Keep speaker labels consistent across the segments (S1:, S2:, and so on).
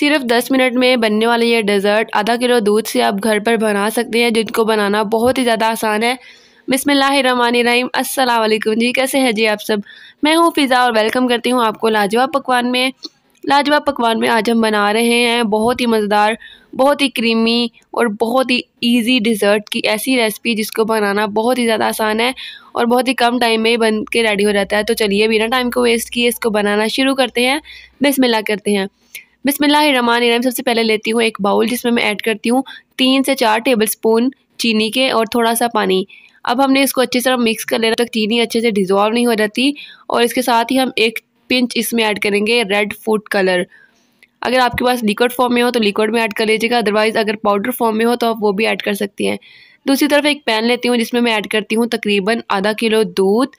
S1: सिर्फ दस मिनट में बनने वाला ये डेज़र्ट आधा किलो दूध से आप घर पर बना सकते हैं जिनको बनाना बहुत ही ज़्यादा आसान है बिसमीम असल जी कैसे हैं जी आप सब मैं हूँ फ़िज़ा और वेलकम करती हूँ आपको लाजवाब पकवान में लाजवाब पकवान में आज हम बना रहे हैं बहुत ही मज़ेदार बहुत ही क्रीमी और बहुत ही ईजी डिज़र्ट की ऐसी रेसिपी जिसको बनाना बहुत ही ज़्यादा आसान है और बहुत ही कम टाइम में ही बन के रेडी हो जाता है तो चलिए बिना टाइम को वेस्ट किए इसको बनाना शुरू करते हैं बिसमिल्ला करते हैं बिसमीम सबसे पहले लेती हूँ एक बाउल जिसमें मैं ऐड करती हूँ तीन से चार टेबल स्पून चीनी के और थोड़ा सा पानी अब हमने इसको अच्छी तरह मिक्स कर लेना तक चीनी अच्छे से डिजॉल्व नहीं हो जाती और इसके साथ ही हम एक पिंच इसमें ऐड करेंगे रेड फूड कलर अगर आपके पास लिक्विड फॉर्म में हो तो लिक्विड में ऐड कर लीजिएगा अदरवाइज़ अगर पाउडर फॉर्म में हो तो आप वो भी ऐड कर सकती हैं दूसरी तरफ एक पैन लेती हूँ जिसमें मैं ऐड करती हूँ तकरीबन आधा किलो दूध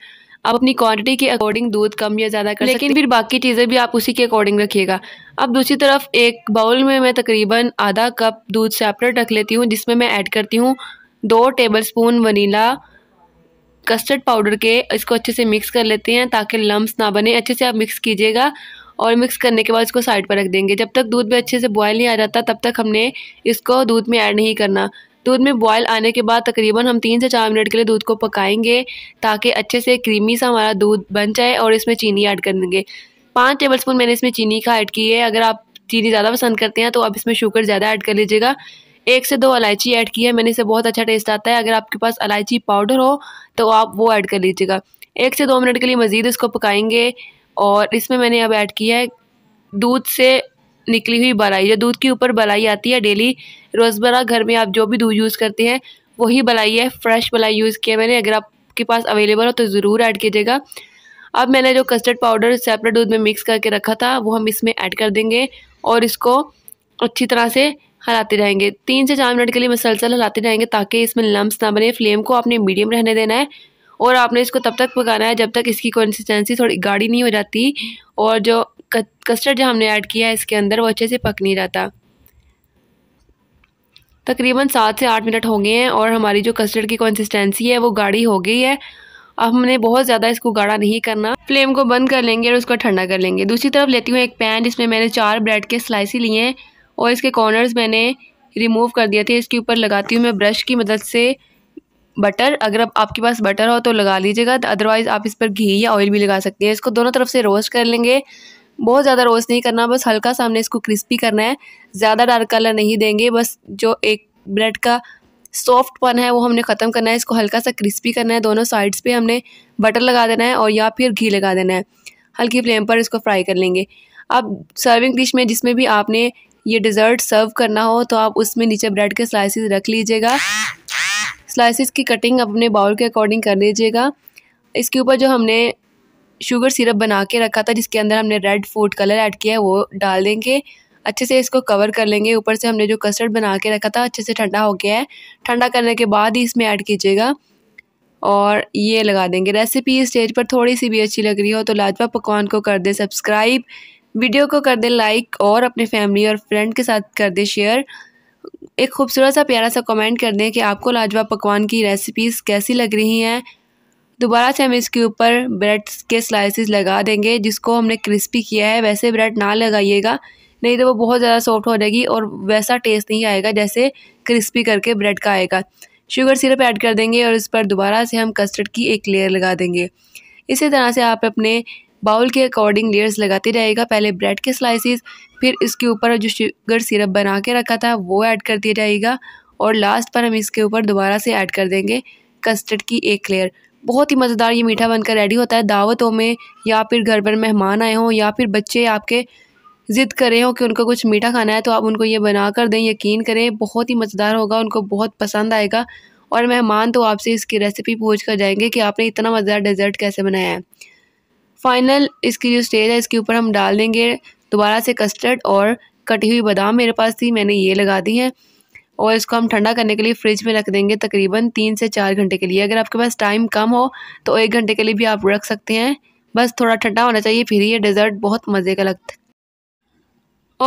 S1: आप अपनी क्वांटिटी के अकॉर्डिंग दूध कम या ज़्यादा कर लेकिन फिर बाकी चीज़ें भी आप उसी के अकॉर्डिंग रखिएगा अब दूसरी तरफ एक बाउल में मैं तकरीबन आधा कप दूध सेपरेट रख लेती हूँ जिसमें मैं ऐड करती हूँ दो tablespoon vanilla custard powder के इसको अच्छे से मिक्स कर लेते हैं ताकि लम्ब ना बने अच्छे से आप मिक्स कीजिएगा और मिक्स करने के बाद इसको साइड पर रख देंगे जब तक दूध में अच्छे से बॉयल नहीं आ जाता तब तक हमने इसको दूध में ऐड नहीं करना दूध में बॉयल आने के बाद तकरीबन हम तीन से चार मिनट के लिए दूध को पकाएंगे ताकि अच्छे से क्रीमी सा हमारा दूध बन जाए और इसमें चीनी ऐड कर देंगे पाँच टेबल स्पून मैंने इसमें चीनी का ऐड की है अगर आप चीनी ज़्यादा पसंद करते हैं तो आप इसमें शुगर ज़्यादा ऐड कर लीजिएगा एक से दो इलायची ऐड की है मैंने इसे बहुत अच्छा टेस्ट आता है अगर आपके पास इलायची पाउडर हो तो आप वो ऐड कर लीजिएगा एक से दो मिनट के लिए मज़ीद इसको पकाएंगे और इसमें मैंने अब ऐड किया है दूध से निकली हुई बलाई जो दूध के ऊपर बलाई आती है डेली रोज़मर्रा घर में आप जो भी दूध यूज़ करते हैं वही बलाई है फ्रेश बलाई यूज़ किया मैंने अगर आपके पास अवेलेबल हो तो ज़रूर ऐड कीजिएगा अब मैंने जो कस्टर्ड पाउडर सेपरेट दूध में मिक्स करके रखा था वो हम इसमें ऐड कर देंगे और इसको अच्छी तरह से हलाते रहेंगे तीन से चार मिनट के लिए मसलसल हलाते रहेंगे ताकि इसमें लम्ब ना बने फ्लेम को आपने मीडियम रहने देना है और आपने इसको तब तक पकाना है जब तक इसकी कंसिस्टेंसी थोड़ी गाढ़ी नहीं हो जाती और जो कस्टर्ड जो हमने ऐड किया है इसके अंदर वो अच्छे से पक नहीं रहता तकरीबन सात से आठ मिनट हो गए हैं और हमारी जो कस्टर्ड की कंसिस्टेंसी है वो गाढ़ी हो गई है अब हमने बहुत ज़्यादा इसको गाढ़ा नहीं करना फ्लेम को बंद कर लेंगे और उसको ठंडा कर लेंगे दूसरी तरफ लेती हूँ एक पैन जिसमें मैंने चार ब्रेड के स्लाइसी लिए हैं और इसके कॉर्नर्स मैंने रिमूव कर दिए थे इसके ऊपर लगाती हूँ मैं ब्रश की मदद से बटर अगर आप आपके पास बटर हो तो लगा लीजिएगा अदरवाइज़ आप इस पर घी या ऑयल भी लगा सकते हैं इसको दोनों तरफ से रोस्ट कर लेंगे बहुत ज़्यादा रोस्ट नहीं करना बस हल्का सा हमने इसको क्रिस्पी करना है ज़्यादा डार्क कलर नहीं देंगे बस जो एक ब्रेड का सॉफ्ट पन है वो हमने ख़त्म करना है इसको हल्का सा क्रिस्पी करना है दोनों साइड्स पे हमने बटर लगा देना है और या फिर घी लगा देना है हल्की फ्लेम पर इसको फ्राई कर लेंगे अब सर्विंग डिश में जिसमें भी आपने ये डिज़र्ट सर्व करना हो तो आप उसमें नीचे ब्रेड के स्लाइसिस रख लीजिएगा स्लाइसिस की कटिंग अपने बाउल के अकॉर्डिंग कर लीजिएगा इसके ऊपर जो हमने शुगर सिरप बना के रखा था जिसके अंदर हमने रेड फूड कलर ऐड किया है वो डाल देंगे अच्छे से इसको कवर कर लेंगे ऊपर से हमने जो कस्टर्ड बना के रखा था अच्छे से ठंडा हो गया है ठंडा करने के बाद ही इसमें ऐड कीजिएगा और ये लगा देंगे रेसिपी स्टेज पर थोड़ी सी भी अच्छी लग रही हो तो लाजवा पकवान को कर दें सब्सक्राइब वीडियो को कर दें लाइक और अपने फैमिली और फ्रेंड के साथ कर दें शेयर एक खूबसूरत सा प्यारा सा कमेंट कर दें कि आपको लाजवा पकवान की रेसिपीज़ कैसी लग रही हैं दोबारा से हम इसके ऊपर ब्रेड के स्लाइसिस लगा देंगे जिसको हमने क्रिस्पी किया है वैसे ब्रेड ना लगाइएगा नहीं तो वो बहुत ज़्यादा सॉफ्ट हो जाएगी और वैसा टेस्ट नहीं आएगा जैसे क्रिस्पी करके ब्रेड का आएगा शुगर सिरप ऐड कर देंगे और इस पर दोबारा से हम कस्टर्ड की एक लेयर लगा देंगे इसी तरह से आप अपने बाउल के अकॉर्डिंग लेयर्स लगाते जाएगा पहले ब्रेड के स्लाइसिस फिर इसके ऊपर जो शुगर सिरप बना के रखा था वो ऐड कर दिया जाएगा और लास्ट पर हम इसके ऊपर दोबारा से ऐड कर देंगे कस्टर्ड की एक लेयर बहुत ही मज़ेदार ये मीठा बनकर रेडी होता है दावतों में या फिर घर पर मेहमान आए हों या फिर बच्चे आपके ज़िद करें हों हो कि उनको कुछ मीठा खाना है तो आप उनको ये बना कर दें यकीन करें बहुत ही मज़ेदार होगा उनको बहुत पसंद आएगा और मेहमान तो आपसे इसकी रेसिपी पूछ कर जाएंगे कि आपने इतना मज़ेदार डेजर्ट कैसे बनाया है फाइनल इसकी जो स्टेज है इसके ऊपर हम डाल देंगे दोबारा से कस्टर्ड और कटी हुई बादाम मेरे पास थी मैंने ये लगा दी है और इसको हम ठंडा करने के लिए फ्रिज में रख देंगे तकरीबन तीन से चार घंटे के लिए अगर आपके पास टाइम कम हो तो एक घंटे के लिए भी आप रख सकते हैं बस थोड़ा ठंडा होना चाहिए फिर ये डिज़र्ट बहुत मज़े का लगता है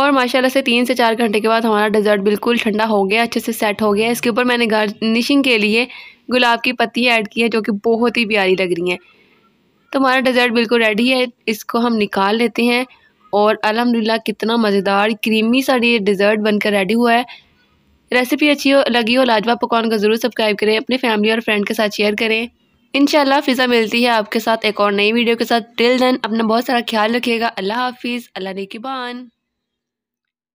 S1: और माशाल्लाह से तीन से चार घंटे के बाद हमारा डिज़र्ट बिल्कुल ठंडा हो गया अच्छे से सेट हो गया इसके ऊपर मैंने गार्निशिंग के लिए गुलाब की पत्ती ऐड की है जो कि बहुत ही प्यारी लग रही हैं तो हमारा डिज़र्ट बिल्कुल रेडी है इसको हम निकाल लेते हैं और अलहमदिल्ला कितना मज़ेदार क्रीमी सा ये बनकर रेडी हुआ है रेसिपी अच्छी हो लगी हो लाजवाब पकवान को ज़रूर सब्सक्राइब करें अपने फैमिली और फ्रेंड के साथ शेयर करें इनशाला फिज़ा मिलती है आपके साथ एक और नई वीडियो के साथ टिल देन अपना बहुत सारा ख्याल रखिएगा अल्लाह हाफिज़ अल्लाह ने बान